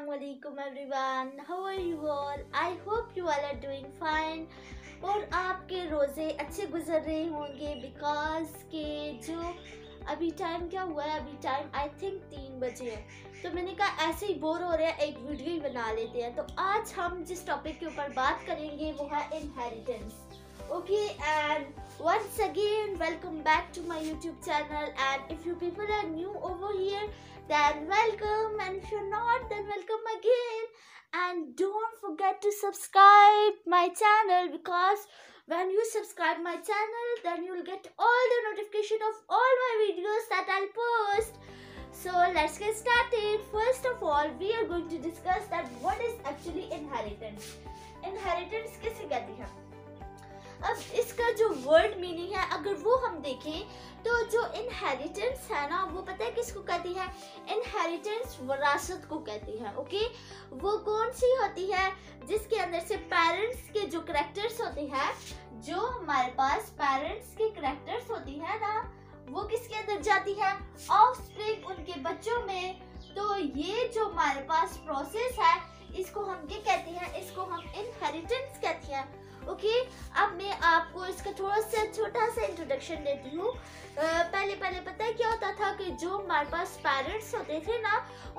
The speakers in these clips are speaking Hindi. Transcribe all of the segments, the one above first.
Assalamualaikum everyone. How are you all? I hope you all are doing fine. और आपके रोज़े अच्छे गुजर रहे होंगे बिकॉज के जो अभी टाइम क्या हुआ है अभी टाइम आई थिंक तीन बजे है तो मैंने कहा ऐसे ही बोर हो रहे हैं एक वीडियो ही बना लेते हैं तो आज हम जिस टॉपिक के ऊपर बात करेंगे वो है inheritance okay and once again welcome back to my YouTube channel and if you people are new over here then welcome and if you're not then welcome again and don't forget to subscribe my channel because when you subscribe my channel then you'll get all the notification of all my videos that I'll post so let's get started first of all we are going to discuss that what is actually inheritance inheritance किसे कहते हैं अब इसका जो वर्ड मीनिंग है अगर वो हम देखें तो जो इनहेरिटेंस है ना वो पता है किसको कहती है इनहेरिटेंस वरासत को कहती है ओके वो कौन सी होती है जिसके अंदर से पेरेंट्स के जो करेक्टर्स होते हैं जो हमारे पास पेरेंट्स के करेक्टर्स होती है ना वो किसके अंदर जाती है ऑफ उनके बच्चों में तो ये जो हमारे पास प्रोसेस है इसको हम क्या कहते हैं इसको हम इनहेरिटेंस कहते हैं ओके अब मैं आपको इसका थोड़ा सा छोटा सा इंट्रोडक्शन देती हूँ पहले पहले पता है क्या होता था कि जो हमारे पास पेरेंट्स होते थे ना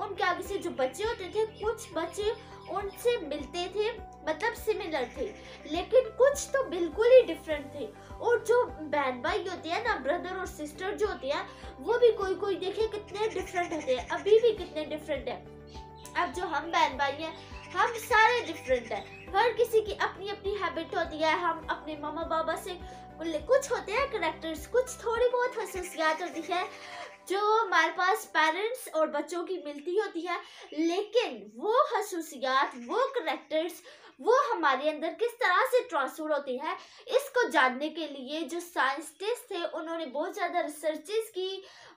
उनके आगे से जो बच्चे होते थे कुछ बच्चे उनसे मिलते थे मतलब सिमिलर थे लेकिन कुछ तो बिल्कुल ही डिफरेंट थे और जो बहन भाई होते हैं ना ब्रदर और सिस्टर जो होते हैं वो भी कोई कोई देखे कितने डिफरेंट होते हैं अभी भी कितने डिफरेंट है अब जो हम बहन भाई हैं हम सारे डिफरेंट हैं हर किसी की अपनी अपनी हैबिट होती है हम अपने मामा बाबा से कुछ होते हैं करेक्टर्स कुछ थोड़ी बहुत खसूसियात होती है जो हमारे पास पेरेंट्स और बच्चों की मिलती होती है लेकिन वो खसूसियात वो करेक्टर्स वो हमारे अंदर किस तरह से ट्रांसफर होती है इसको जानने के लिए जो साइंटिस्ट थे उन्होंने बहुत ज़्यादा रिसर्चेस की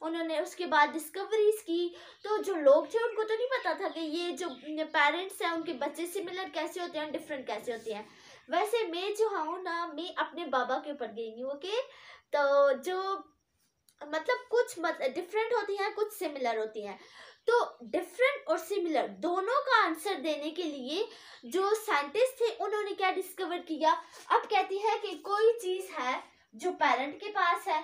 उन्होंने उसके बाद डिस्कवरीज की तो जो लोग थे उनको तो नहीं पता था कि ये जो पेरेंट्स हैं उनके बच्चे सिमिलर कैसे होते हैं डिफरेंट कैसे होते हैं वैसे मैं जो हूँ ना मैं अपने बाबा के ऊपर गई हूँ ओके तो जो मतलब कुछ मत डिफरेंट होती हैं कुछ सिमिलर होती हैं तो डिफरेंट और सिमिलर दोनों का आंसर देने के लिए जो साइंटिस्ट थे उन्होंने क्या डिस्कवर किया अब कहती है कि कोई चीज़ है जो पेरेंट के पास है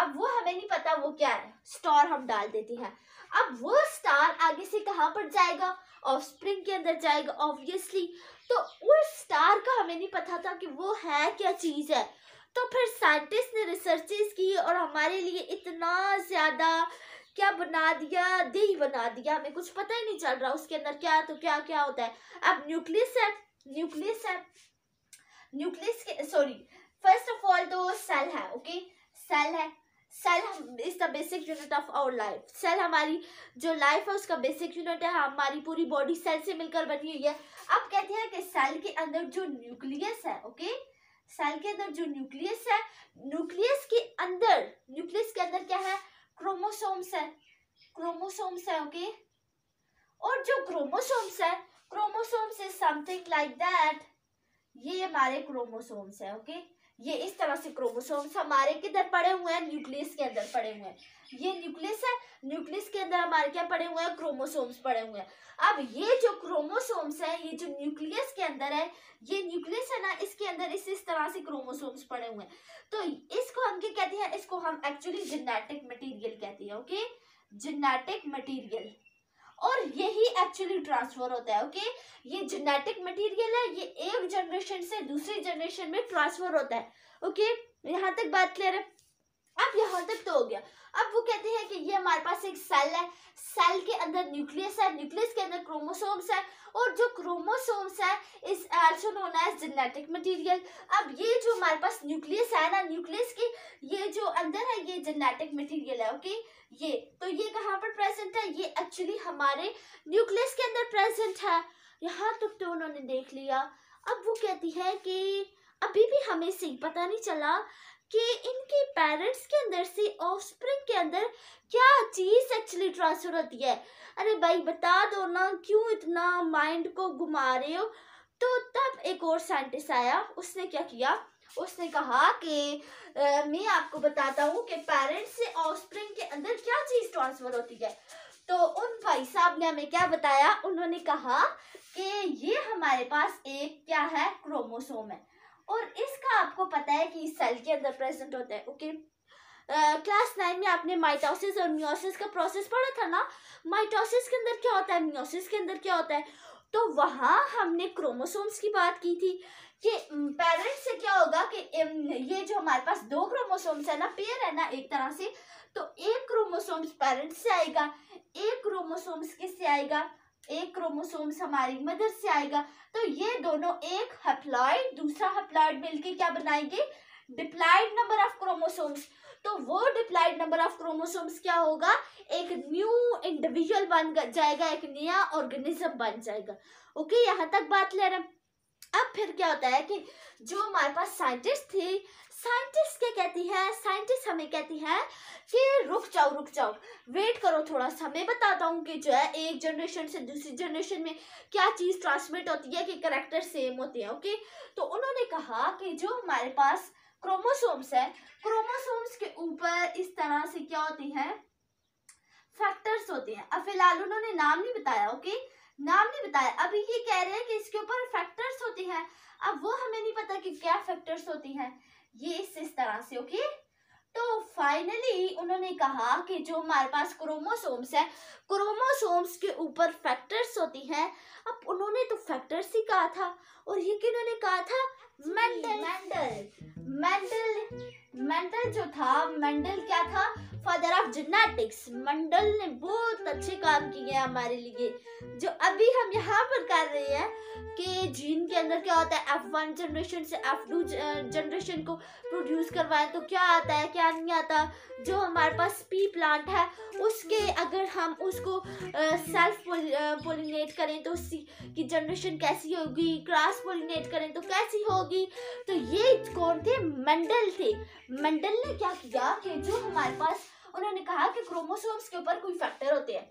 अब वो हमें नहीं पता वो क्या है स्टार हम डाल देती हैं अब वो स्टार आगे से कहाँ पर जाएगा ऑफ स्प्रिंग के अंदर जाएगा ऑब्वियसली तो उस स्टार का हमें नहीं पता था कि वो है क्या चीज़ है तो फिर साइंटिस्ट ने रिसर्चेस की और हमारे लिए इतना ज़्यादा क्या बना दिया देही बना दिया हमें कुछ पता ही नहीं चल रहा उसके अंदर क्या तो क्या क्या होता है अब न्यूक्लियस है न्यूक्लियस है nucleus sorry first of all तो सेल है ओके सेल है cell is the basic unit of our life cell हमारी जो लाइफ है उसका बेसिक यूनिट है हमारी पूरी बॉडी सेल से मिलकर बनी हुई है अब कहते हैं कि सेल के अंदर जो न्यूक्लियस है ओके सेल के अंदर जो न्यूक्लियस है न्यूक्लियस के अंदर न्यूक्लियस के अंदर क्या है क्रोमोसोम्स है क्रोमोसोम्स है ओके और जो क्रोमोसोम्स है chromosomes is something like that ये हमारे क्रोमोसोम्स है ओके okay? ये इस तरह से क्रोमोसोम्स हमारे किधर पड़े हुए हैं न्यूक्लियस के अंदर पड़े हुए हैं ये न्यूक्लियस है न्यूक्लियस के अंदर हमारे क्या पड़े हुए हैं क्रोमोसोम्स पड़े हुए हैं अब ये जो क्रोमोसोम्स है ये जो न्यूक्लियस के अंदर है ये न्यूक्लियस है ना इसके अंदर इस इस तरह से क्रोमोसोम्स पड़े हुए हैं तो इसको हम क्या कहते हैं इसको हम एक्चुअली जेनेटिक मटीरियल कहते हैं ओके जेनेटिक मटीरियल और यही एक्चुअली ट्रांसफर होता है ओके ये जेनेटिक मटेरियल है ये एक जनरेशन से दूसरी जनरेशन में ट्रांसफर होता है ओके यहाँ तक बात क्लियर है अब यहाँ तक तो हो गया अब वो कहते हैं कि ये हमारे पास एक सेल है सेल के अंदर न्यूक्लियस है न्यूक्लियस के अंदर क्रोमोसोम्स है और जो क्रोमोसोम्स है is also known as genetic material अब ये जो हमारे पास न्यूक्लियस है ना न्यूक्लियस की ये जो अंदर है ये जेनेटिक मटेरियल है ओके ये तो ये कहाँ पर प्रेजेंट है ये एक्चुअली हमारे न्यूक्लियस के अंदर प्रेजेंट है यहाँ तक तो उन्होंने देख लिया अब वो कहती है कि अभी भी हमें सही पता नहीं चला कि इनके पेरेंट्स के अंदर से ऑफस्प्रिंग के अंदर क्या चीज़ एक्चुअली ट्रांसफ़र होती है अरे भाई बता दो ना क्यों इतना माइंड को घुमा रहे हो तो तब एक और साइंटिस्ट आया उसने क्या किया उसने कहा कि आ, मैं आपको बताता हूँ कि पेरेंट्स से ऑफस्प्रिंग के अंदर क्या चीज़ ट्रांसफ़र होती है तो उन भाई साहब ने हमें क्या बताया उन्होंने कहा कि ये हमारे पास एक क्या है क्रोमोसोम है और इसका आपको पता है कि सेल के अंदर प्रेजेंट होता है ओके क्लास नाइन में आपने माइटोसिस और मियोसिस का प्रोसेस पढ़ा था ना माइटोसिस के अंदर क्या होता है मियोसिस के अंदर क्या होता है तो वहाँ हमने क्रोमोसोम्स की बात की थी कि पेरेंट्स से क्या होगा कि ये जो हमारे पास दो क्रोमोसोम्स है ना पेयर है ना एक तरह से तो एक क्रोमोसोम्स पेरेंट्स से आएगा एक क्रोमोसोम्स किससे आएगा एक क्रोमोसोम्स हमारी मदर से आएगा तो ये दोनों एक हेप्लॉइड दूसरा हेप्लॉइड मिलके क्या बनाएंगे डिप्लाइड नंबर ऑफ क्रोमोसोम्स तो वो डिप्लाइड नंबर ऑफ क्रोमोसोम्स क्या होगा एक न्यू इंडिविजुअल बन जाएगा एक नया ऑर्गेनिज्म बन जाएगा ओके यहाँ तक बात ले रहे हैं अब फिर क्या होता है कि जो हमारे पास साइंटिस्ट थे साइंटिस्ट क्या कहती है साइंटिस्ट हमें कहती है कि रुक जाओ रुक जाओ वेट करो थोड़ा सा मैं बताता हूँ कि जो है एक जनरेशन से दूसरी जनरेशन में क्या चीज़ ट्रांसमिट होती है कि करेक्टर सेम होते हैं ओके तो उन्होंने कहा कि जो हमारे पास क्रोमोसोम्स है क्रोमोसोम्स के ऊपर इस तरह से क्या होती है फैक्टर्स होते हैं अब फिलहाल उन्होंने नाम नहीं बताया ओके नाम नहीं बताया अभी ये कह रहे हैं कि इसके ऊपर फैक्टर्स होते हैं अब वो हमें नहीं पता कि क्या फैक्टर्स होती हैं ये इस इस तरह से ओके तो फाइनली उन्होंने कहा कि जो हमारे पास क्रोमोसोम्स है क्रोमोसोम्स के ऊपर फैक्टर्स होती हैं अब उन्होंने तो फैक्टर्स ही कहा था और ये उन्होंने कहा था मेंडल मेंडल मेंडल मेंडल जो था मेंडल क्या था फादर ऑफ जेनेटिक्स मंडल ने बहुत अच्छे काम किए हैं हमारे लिए जो अभी हम यहाँ पर कर रहे हैं कि जीन के अंदर क्या होता है एफ वन जनरेशन से एफ टू जनरेशन को प्रोड्यूस करवाएं तो क्या आता है क्या नहीं आता जो हमारे पास पी प्लांट है उसके अगर हम उसको सेल्फ पोलिनेट करें तो उसकी जनरेशन कैसी होगी क्रॉस पोलिनेट करें तो कैसी होगी होगी तो ये कौन थे मंडल थे मंडल ने क्या किया कि जो हमारे पास उन्होंने कहा कि क्रोमोसोम्स के ऊपर कोई फैक्टर होते हैं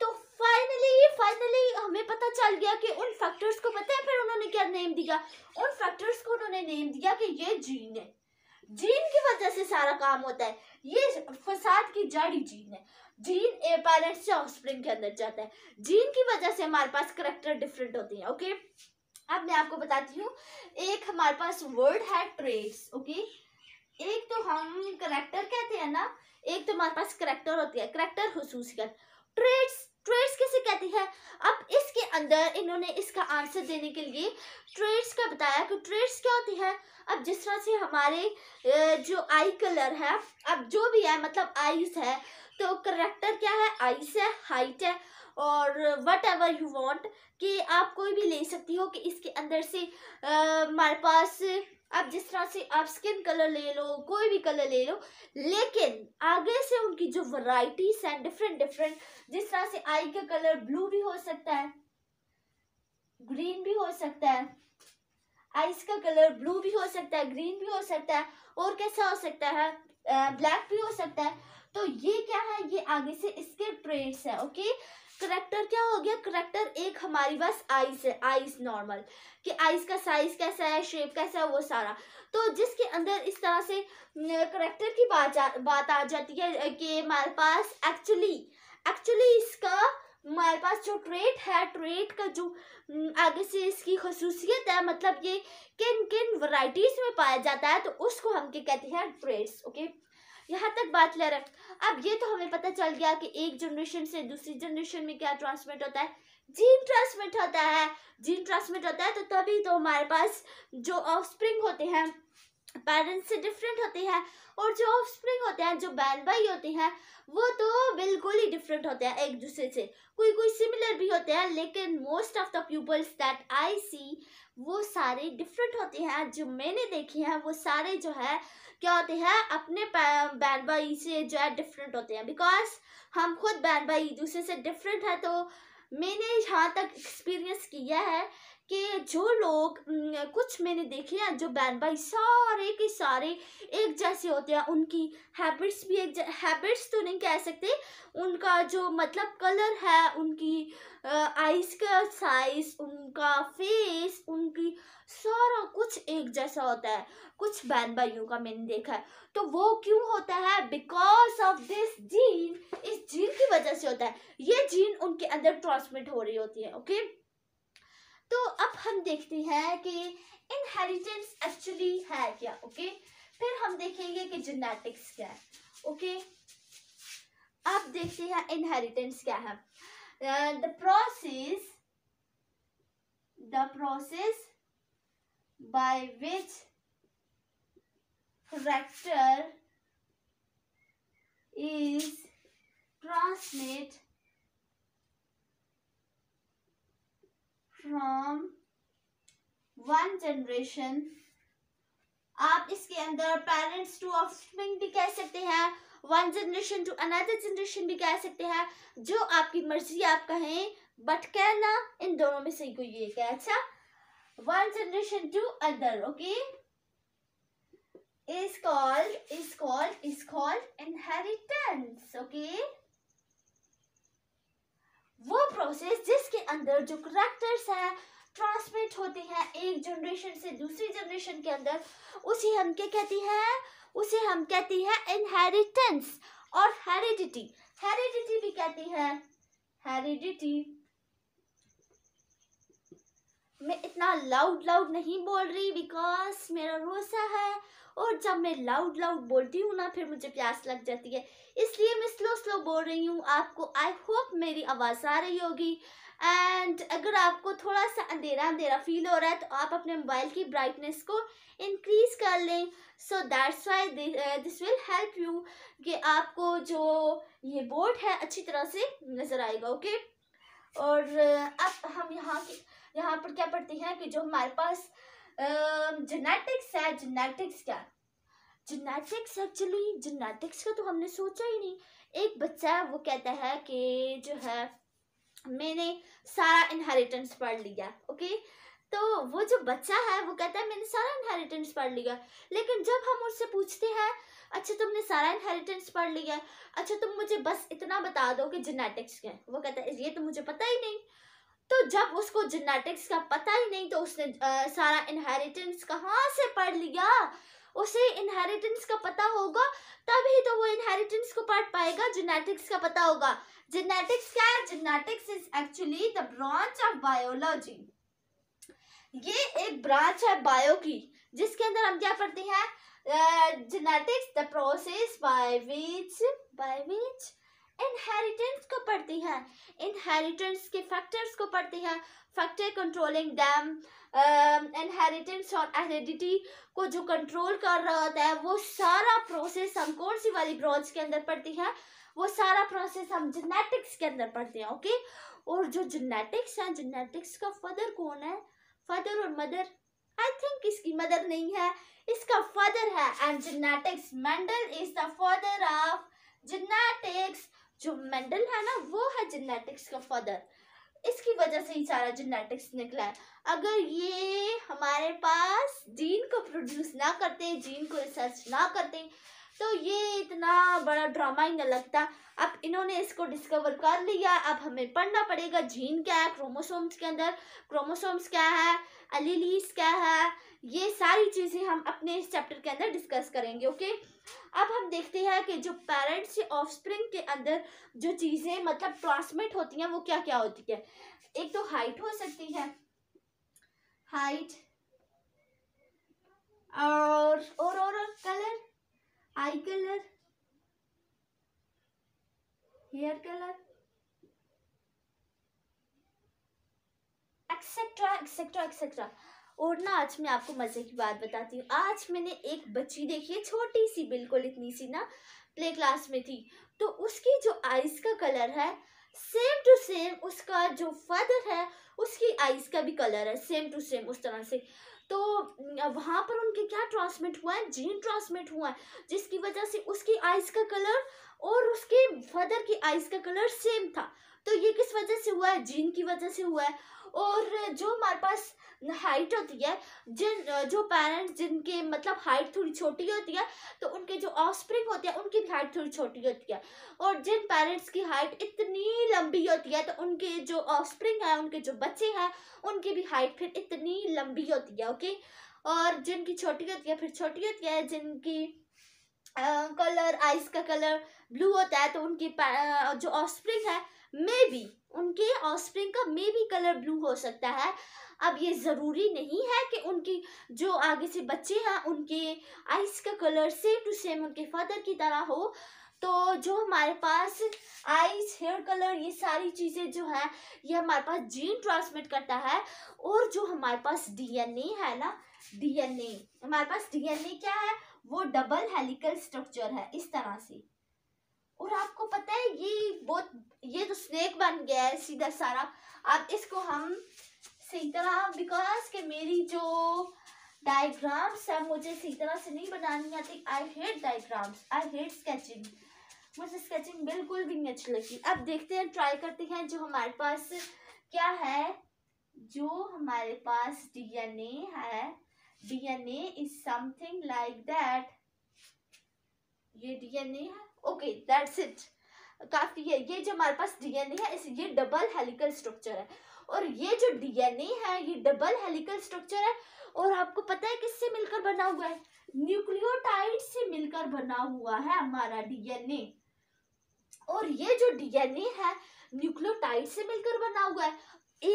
तो फाइनली फाइनली हमें पता चल गया कि उन फैक्टर्स को पता है फिर उन्होंने क्या नेम दिया उन फैक्टर्स को उन्होंने नेम दिया कि ये जीन है जीन की वजह से सारा काम होता है ये फसाद की जड़ी जीन है जीन ए पेरेंट्स से ऑफस्प्रिंग के अंदर जाता है जीन की वजह से हमारे पास करेक्टर डिफरेंट होते हैं ओके अब मैं आपको बताती हूँ एक हमारे पास वर्ड है ट्रेस ओके एक तो हम करेक्टर कहते हैं ना एक तो हमारे पास करेक्टर होती है करेक्टर खसूसियत ट्रेड्स ट्रेड्स कैसे कहती है अब इसके अंदर इन्होंने इसका आंसर देने के लिए ट्रेड्स का बताया कि ट्रेड्स क्या होती है अब जिस तरह से हमारे जो आई कलर है अब जो भी है मतलब आईज है तो करेक्टर क्या है आईज है हाइट है और वट एवर यू वॉन्ट कि आप कोई भी ले सकती हो कि इसके अंदर से हमारे पास आप जिस तरह से आप स्किन कलर ले लो कोई भी कलर ले लो लेकिन आगे से उनकी जो वराइटीज हैं डिफरेंट डिफरेंट जिस तरह से आई का कलर ब्लू भी हो सकता है ग्रीन भी हो सकता है आइस का कलर ब्लू भी हो सकता है ग्रीन भी हो सकता है और कैसा हो सकता है ब्लैक भी हो सकता है तो ये क्या है ये आगे से इसके प्रिंट्स है ओके करेक्टर क्या हो गया करेक्टर एक हमारी पास आइस है आइस नॉर्मल कि आइस का साइज कैसा है शेप कैसा है वो सारा तो जिसके अंदर इस तरह से करेक्टर की बात बात आ जाती है कि हमारे पास एक्चुअली एक्चुअली इसका हमारे पास जो ट्रेट है ट्रेट का जो आगे से इसकी खसूसियत है मतलब ये किन किन वराइटीज़ में पाया जाता है तो उसको हम क्या कहते हैं ट्रेट्स ओके यहाँ तक बात ले रख अब ये तो हमें पता चल गया कि एक जनरेशन से दूसरी जनरेशन में क्या ट्रांसमिट होता है जीन ट्रांसमिट होता है जीन ट्रांसमिट होता है तो तभी तो हमारे पास जो ऑफस्प्रिंग होते हैं पेरेंट्स से डिफरेंट होते हैं और जो ऑफस्प्रिंग होते हैं जो बहन भाई होते हैं वो तो बिल्कुल ही डिफरेंट होते हैं एक दूसरे से कोई कोई सिमिलर भी होते हैं लेकिन most of the peoples that I see वो सारे डिफरेंट होते हैं जो मैंने देखे हैं वो सारे जो है क्या होते हैं अपने बहन भाई से जो है डिफरेंट होते हैं बिकॉज हम खुद बहन भाई एक दूसरे से डिफरेंट है तो मैंने यहाँ तक एक्सपीरियंस किया है कि जो लोग कुछ मैंने देखे हैं जो बहन भाई सारे के सारे एक जैसे होते हैं उनकी हैबिट्स भी एक हैबिट्स तो नहीं कह सकते उनका जो मतलब कलर है उनकी आइज का साइज उनका फेस उनकी सारा कुछ एक जैसा होता है कुछ बहन भाइयों का मैंने देखा है तो वो क्यों होता है बिकॉज ऑफ दिस जीन इस जीन की वजह से होता है ये जीन उनके अंदर ट्रांसमिट हो रही होती है ओके okay? हम देखते हैं कि इनहेरिटेंस एक्चुअली है क्या ओके फिर हम देखेंगे कि जेनेटिक्स क्या है ओके अब देखते हैं इनहेरिटेंस क्या है the process the process by which character is transmit from one generation आप इसके अंदर पेरेंट्स टू ऑफस्प्रिंग भी कह सकते हैं one generation to another generation भी कह सकते हैं जो आपकी मर्जी आप कहें बट कहना इन दोनों में से कोई एक है अच्छा one generation to other okay is called is called is called inheritance okay वो प्रोसेस जिसके अंदर जो करेक्टर्स हैं ट्रांसमिट होती है एक जनरेशन से दूसरी जनरेशन के अंदर उसे हम क्या कहती हैं उसे हम कहती है इनहेरिटेंस और हेरिडिटी हेरिडिटी भी कहती है हेरिडिटी मैं इतना लाउड लाउड नहीं बोल रही बिकॉज मेरा रोसा है और जब मैं लाउड लाउड बोलती हूँ ना फिर मुझे प्यास लग जाती है इसलिए मैं स्लो स्लो बोल रही हूँ आपको आई होप मेरी आवाज़ आ रही होगी एंड अगर आपको थोड़ा सा अंधेरा अंधेरा फील हो रहा है तो आप अपने मोबाइल की ब्राइटनेस को इंक्रीज़ कर लें so that's why this will help you कि आपको जो ये बोर्ड है अच्छी तरह से नज़र आएगा ओके और uh, अब हम यहाँ के यहाँ पर क्या पढ़ते हैं कि जो हमारे पास जेनेटिक्स uh, है जेनेटिक्स क्या जेनेटिक्स एक्चुअली जेनेटिक्स का तो हमने सोचा ही नहीं एक बच्चा वो कहता है कि जो है मैंने सारा इनहेरिटेंस पढ़ लिया ओके तो वो जो बच्चा है वो कहता है मैंने सारा इनहेरिटेंस पढ़ लिया लेकिन जब हम उससे पूछते हैं अच्छा तुमने सारा इनहेरिटेंस पढ़ लिया अच्छा तुम मुझे बस इतना बता दो कि जेनेटिक्स क्या वो कहता है ये तो मुझे पता ही नहीं तो जब उसको जेनेटिक्स का पता ही नहीं तो उसने आ, सारा इनहेरिटेंस कहाँ से पढ़ लिया उसे इनहेरिटेंस का पता होगा तभी तो वो इनहेरिटेंस को पढ़ पाएगा जेनेटिक्स का पता होगा जेनेटिक्स क्या है genetics is actually the branch of biology ये एक ब्रांच है बायो की जिसके अंदर हम क्या पढ़ते हैं genetics the process by which by which inheritance को पढ़ती हैं इनहेरिटेंस के फैक्टर्स को पढ़ती हैं factor controlling them inheritance um, और हेरिडिटी को जो कंट्रोल कर रहा होता है वो सारा प्रोसेस हम कौन सी वाली ब्रांच के अंदर पड़ती है वो सारा प्रोसेस हम जेनेटिक्स के अंदर पढ़ते हैं ओके और जो जेनेटिक्स है जेनेटिक्स का फादर कौन है फादर और मदर आई थिंक इसकी मदर नहीं है इसका फादर है and genetics Mendel is the father of genetics जो मेंडल है ना वो है जेनेटिक्स का फादर इसकी वजह से ही सारा जेनेटिक्स निकला है अगर ये हमारे पास जीन को प्रोड्यूस ना करते जीन को रिसर्च ना करते तो ये इतना बड़ा ड्रामा ही न लगता अब इन्होंने इसको डिस्कवर कर लिया अब हमें पढ़ना पड़ेगा जीन क्या है क्रोमोसोम्स के अंदर क्रोमोसोम्स क्या है अलीलीस क्या है ये सारी चीज़ें हम अपने इस चैप्टर के अंदर डिस्कस करेंगे ओके अब हम देखते हैं कि जो पेरेंट्स से ऑफस्प्रिंग के अंदर जो चीज़ें मतलब ट्रांसमिट होती हैं वो क्या क्या होती है एक तो हाइट हो सकती है हाइट और और और colour eye colour hair colour etcetera etcetera etcetera और ना आज मैं आपको मज़े की बात बताती हूँ आज मैंने एक बच्ची देखी है छोटी सी बिल्कुल इतनी सी ना प्ले क्लास में थी तो उसकी जो आइज़ का कलर है सेम टू सेम उसका जो फादर है उसकी आइज़ का भी कलर है सेम टू सेम उस तरह से तो वहाँ पर उनके क्या ट्रांसमिट हुआ है जीन ट्रांसमिट हुआ है जिसकी वजह से उसकी आइस का कलर और उसके फादर की आइज़ का कलर सेम था तो ये किस वजह से हुआ है जीन की वजह से हुआ है और जो हमारे पास हाइट होती है जिन जो पेरेंट्स जिनके मतलब हाइट थोड़ी छोटी होती है तो उनके जो ऑफस्प्रिंग होते हैं उनकी भी हाइट थोड़ी छोटी होती है और जिन पेरेंट्स की हाइट इतनी लंबी होती है तो उनके जो ऑफस्प्रिंग है उनके जो बच्चे हैं उनकी भी हाइट फिर इतनी लंबी होती है ओके और जिनकी छोटी होती है फिर छोटी होती है जिनकी कलर आइस का कलर ब्लू होता है तो उनकी आ, जो ऑफस्प्रिंग है मे बी उनके ऑफस्प्रिंग का मे बी कलर ब्लू हो सकता है अब ये ज़रूरी नहीं है कि उनकी जो आगे से बच्चे हैं उनके आइस का कलर सेम टू सेम उनके फादर की तरह हो तो जो हमारे पास आइस हेयर कलर ये सारी चीज़ें जो है ये हमारे पास जीन ट्रांसमिट करता है और जो हमारे पास डीएनए है ना डीएनए हमारे पास डीएनए क्या है वो डबल हेलिकल स्ट्रक्चर है इस तरह से और आपको पता है ये बहुत ये तो स्नेक बन गया है सीधा सारा अब इसको हम सही तरह बिकॉज कि मेरी जो डायग्राम्स है मुझे सही तरह से नहीं बनानी आती I hate diagrams I hate sketching मुझे स्केचिंग बिल्कुल भी नहीं अच्छी लगती अब देखते हैं ट्राई करते हैं जो हमारे पास क्या है जो हमारे पास डीएनए है DNA is something like that ये डीएनए है ओके दैट्स इट काफ़ी है ये जो हमारे पास डीएनए है इस ये डबल हेलिकल स्ट्रक्चर है और ये जो डीएनए है ये डबल हेलिकल स्ट्रक्चर है और आपको पता है किससे मिलकर बना हुआ है न्यूक्लियोटाइड से मिलकर बना हुआ है हमारा डीएनए और ये जो डीएनए है न्यूक्लियोटाइड से मिलकर बना हुआ है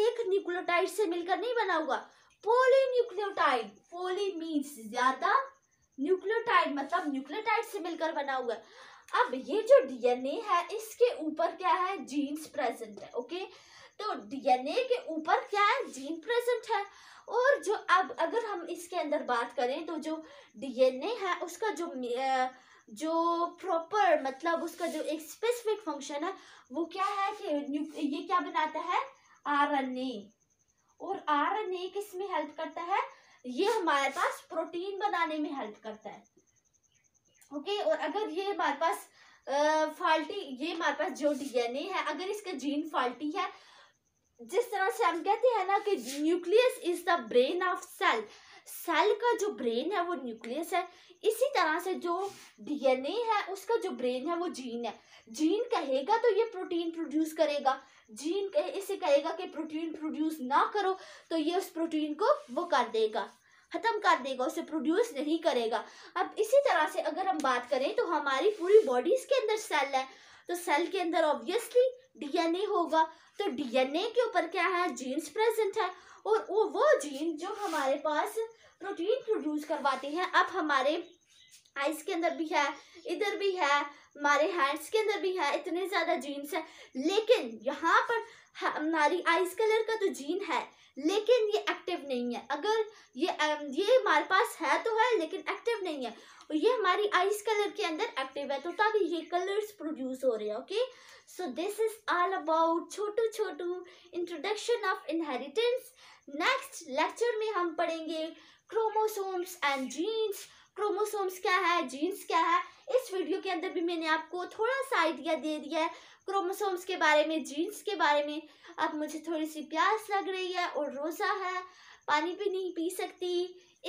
एक न्यूक्लियोटाइड से मिलकर नहीं बना हुआ पोली न्यूक्लियोटाइड पोली मीन्स ज्यादा न्यूक्लियोटाइड मतलब न्यूक्लियोटाइड से मिलकर बना हुआ है अब ये जो डीएनए है इसके ऊपर क्या है जीन्स प्रेजेंट है ओके तो डीएनए के ऊपर क्या है जीन प्रेजेंट है और जो अब अगर हम इसके अंदर बात करें तो जो डीएनए है उसका जो जो प्रॉपर मतलब उसका जो एक स्पेसिफिक फंक्शन है वो क्या है कि ये क्या बनाता है आरएनए और आरएनए किस में हेल्प करता है ये हमारे पास प्रोटीन बनाने में हेल्प करता है ओके और अगर ये हमारे पास फाल्टी ये हमारे पास जो डीएनए है अगर इसका जीन फाल्टी है जिस तरह से हम कहते हैं ना कि nucleus is the brain of cell cell का जो ब्रेन है वो न्यूक्लियस है इसी तरह से जो डीएनए है उसका जो ब्रेन है वो जीन है जीन कहेगा तो ये प्रोटीन प्रोड्यूस करेगा जीन कहे इसे कहेगा कि प्रोटीन प्रोड्यूस ना करो तो ये उस प्रोटीन को वो कर देगा ख़त्म कर देगा उसे प्रोड्यूस नहीं करेगा अब इसी तरह से अगर हम बात करें तो हमारी पूरी बॉडीज़ के अंदर सेल है तो सेल के अंदर ऑब्वियसली डीएनए होगा तो डीएनए के ऊपर क्या है जीन्स प्रेजेंट है और वो वो जीन जो हमारे पास प्रोटीन प्रोड्यूस करवाते हैं अब हमारे आइज के अंदर भी है इधर भी है हमारे हैंड्स के अंदर भी है इतने ज़्यादा जीन्स हैं लेकिन यहाँ पर हमारी आइस कलर का तो जीन है लेकिन ये एक्टिव नहीं है अगर ये um, ये हमारे पास है तो है लेकिन एक्टिव नहीं है और ये हमारी आइस कलर के अंदर एक्टिव है तो ताकि ये कलर्स प्रोड्यूस हो रहे हैं okay so this is all about छोटू छोटू introduction of inheritance next lecture में हम पढ़ेंगे क्रोमोसोम्स एंड जीन्स क्रोमोसोम्स क्या है जीन्स क्या है इस वीडियो के अंदर भी मैंने आपको थोड़ा सा आइडिया दे दिया है क्रोमोसोम्स के बारे में जीन्स के बारे में अब मुझे थोड़ी सी प्यास लग रही है और रोज़ा है पानी भी नहीं पी सकती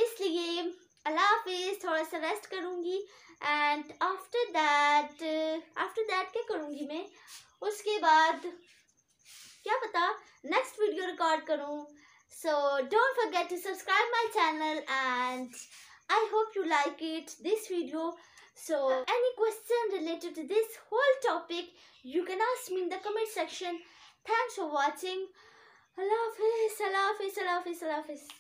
इसलिए अल्लाह हाफिज़ थोड़ा सा रेस्ट करूँगी and after that after that क्या करूँगी मैं उसके बाद क्या पता नेक्स्ट वीडियो रिकॉर्ड करूँ so don't forget to subscribe my channel and I hope you like it this video So any question related to this whole topic, you can ask me in the comment section. Thanks for watching. Allah Hafiz, Allah Hafiz, Allah Hafiz, Allah Hafiz.